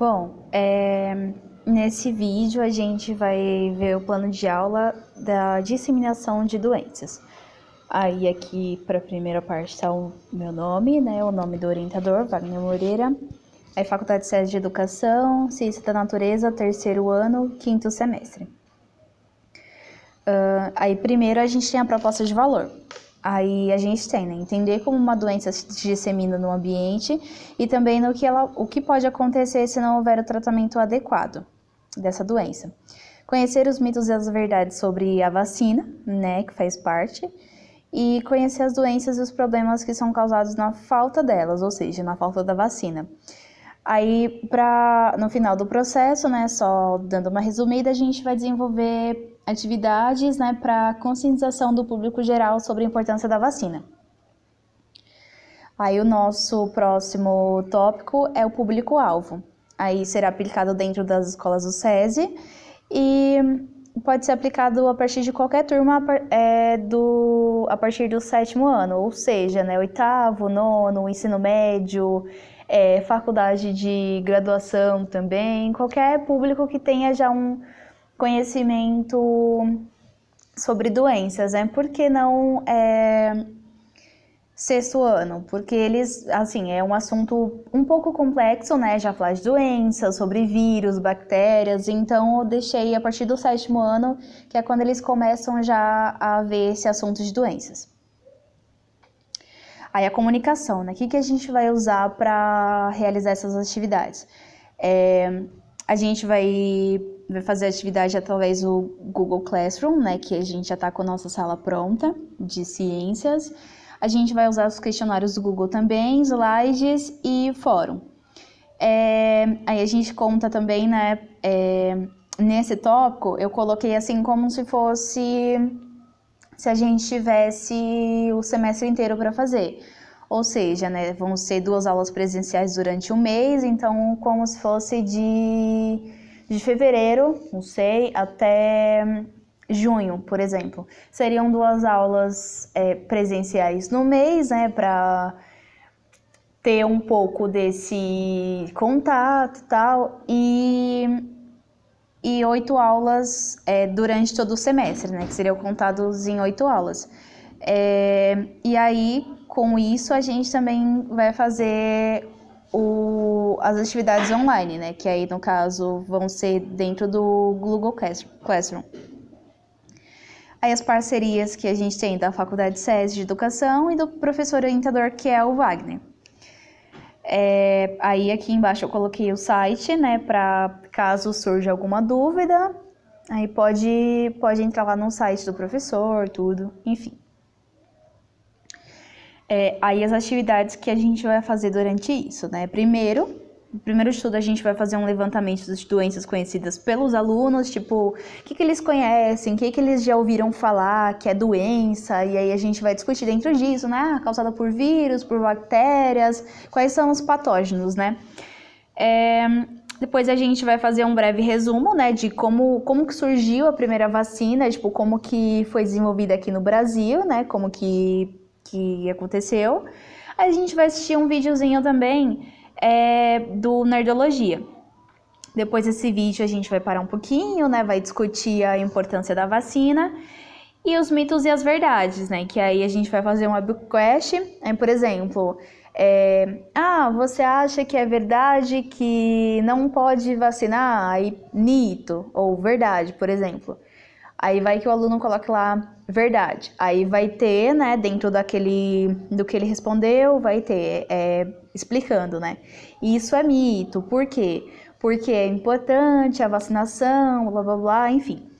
Bom, é, nesse vídeo a gente vai ver o plano de aula da disseminação de doenças. Aí aqui para a primeira parte está o meu nome, né, o nome do orientador, Wagner Moreira. Aí Faculdade de Ciências de Educação, Ciência da Natureza, terceiro ano, quinto semestre. Uh, aí primeiro a gente tem a proposta de valor. Aí a gente tem, né? Entender como uma doença se dissemina no ambiente e também no que ela, o que pode acontecer se não houver o tratamento adequado dessa doença. Conhecer os mitos e as verdades sobre a vacina, né? Que faz parte. E conhecer as doenças e os problemas que são causados na falta delas, ou seja, na falta da vacina. Aí, pra, no final do processo, né? Só dando uma resumida, a gente vai desenvolver atividades né, para conscientização do público geral sobre a importância da vacina. Aí o nosso próximo tópico é o público-alvo. Aí será aplicado dentro das escolas do SESI e pode ser aplicado a partir de qualquer turma é, do, a partir do sétimo ano, ou seja, né, oitavo, nono, ensino médio, é, faculdade de graduação também, qualquer público que tenha já um, conhecimento sobre doenças, né? Por que não é, sexto ano? Porque eles, assim, é um assunto um pouco complexo, né? Já falar de doenças, sobre vírus, bactérias, então eu deixei a partir do sétimo ano, que é quando eles começam já a ver esse assunto de doenças. Aí a comunicação, né? O que, que a gente vai usar para realizar essas atividades? É, a gente vai, vai fazer a atividade através do Google Classroom, né, que a gente já está com a nossa sala pronta de ciências. A gente vai usar os questionários do Google também, slides e fórum. É, aí a gente conta também, né, é, nesse tópico, eu coloquei assim como se fosse se a gente tivesse o semestre inteiro para fazer. Ou seja, né, vão ser duas aulas presenciais durante um mês, então como se fosse de, de fevereiro, não sei, até junho, por exemplo. Seriam duas aulas é, presenciais no mês, né, para ter um pouco desse contato tal, e e oito aulas é, durante todo o semestre, né, que seriam contados em oito aulas. É, e aí com isso a gente também vai fazer o, as atividades online, né? Que aí, no caso, vão ser dentro do Google Classroom. Aí as parcerias que a gente tem da Faculdade SES de Educação e do professor orientador, que é o Wagner. É, aí aqui embaixo eu coloquei o site, né? Para caso surja alguma dúvida, aí pode, pode entrar lá no site do professor, tudo, enfim é, aí as atividades que a gente vai fazer durante isso, né? Primeiro, no primeiro estudo a gente vai fazer um levantamento das doenças conhecidas pelos alunos, tipo, o que, que eles conhecem, o que, que eles já ouviram falar que é doença, e aí a gente vai discutir dentro disso, né? Ah, causada por vírus, por bactérias, quais são os patógenos, né? É, depois a gente vai fazer um breve resumo, né, de como, como que surgiu a primeira vacina, tipo, como que foi desenvolvida aqui no Brasil, né, como que que aconteceu. A gente vai assistir um videozinho também é, do Nerdologia. Depois desse vídeo a gente vai parar um pouquinho, né? Vai discutir a importância da vacina e os mitos e as verdades, né? Que aí a gente vai fazer um book por exemplo, é, ah, você acha que é verdade que não pode vacinar? Aí, mito ou verdade, por exemplo. Aí vai que o aluno coloque lá verdade. Aí vai ter, né, dentro daquele do que ele respondeu, vai ter é, explicando, né? Isso é mito, por quê? Porque é importante a vacinação, blá blá blá, enfim.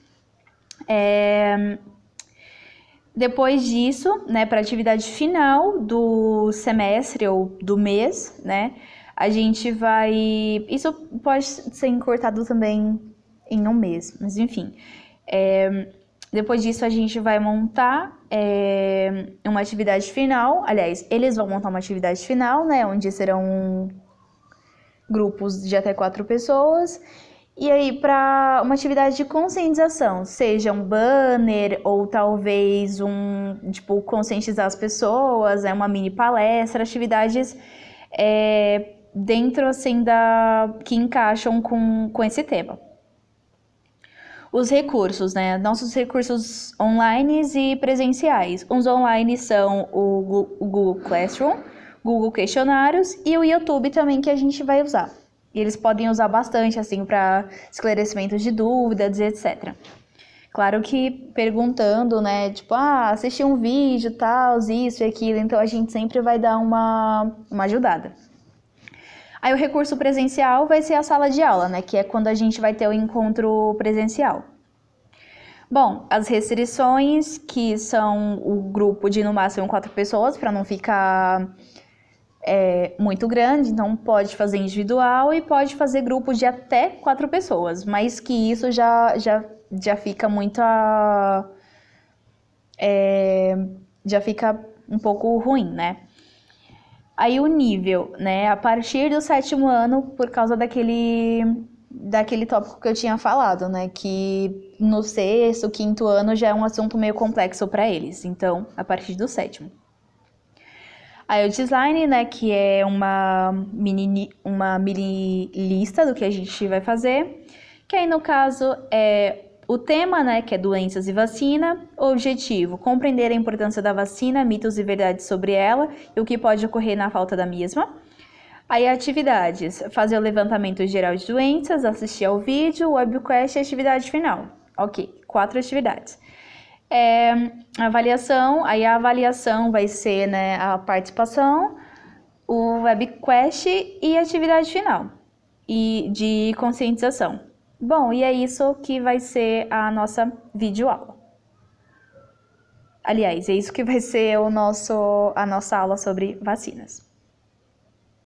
É... Depois disso, né, para atividade final do semestre ou do mês, né, a gente vai. Isso pode ser encurtado também em um mês, mas enfim. É, depois disso, a gente vai montar é, uma atividade final. Aliás, eles vão montar uma atividade final, né? Onde serão grupos de até quatro pessoas. E aí, para uma atividade de conscientização, seja um banner ou talvez um, tipo, conscientizar as pessoas, é né? uma mini palestra, atividades é, dentro, assim, da que encaixam com, com esse tema os recursos, né? Nossos recursos online e presenciais. Os online são o Google Classroom, Google Questionários e o YouTube também que a gente vai usar. E eles podem usar bastante assim para esclarecimentos de dúvidas, etc. Claro que perguntando, né, tipo, ah, assisti um vídeo, tal, isso e aquilo, então a gente sempre vai dar uma, uma ajudada. Aí o recurso presencial vai ser a sala de aula, né? Que é quando a gente vai ter o encontro presencial. Bom, as restrições, que são o grupo de no máximo quatro pessoas, para não ficar é, muito grande, então pode fazer individual e pode fazer grupo de até quatro pessoas, mas que isso já, já, já fica muito. A, é, já fica um pouco ruim, né? Aí o nível, né? A partir do sétimo ano, por causa daquele daquele tópico que eu tinha falado, né? Que no sexto, quinto ano já é um assunto meio complexo para eles. Então, a partir do sétimo. Aí o design, né, que é uma mini, uma mini lista do que a gente vai fazer, que aí no caso é o tema, né, que é doenças e vacina. O objetivo, compreender a importância da vacina, mitos e verdades sobre ela e o que pode ocorrer na falta da mesma. Aí atividades, fazer o levantamento geral de doenças, assistir ao vídeo, webcast e atividade final. Ok, quatro atividades. É, avaliação, aí a avaliação vai ser né, a participação, o webquest e atividade final e de conscientização. Bom, e é isso que vai ser a nossa videoaula. Aliás, é isso que vai ser o nosso, a nossa aula sobre vacinas.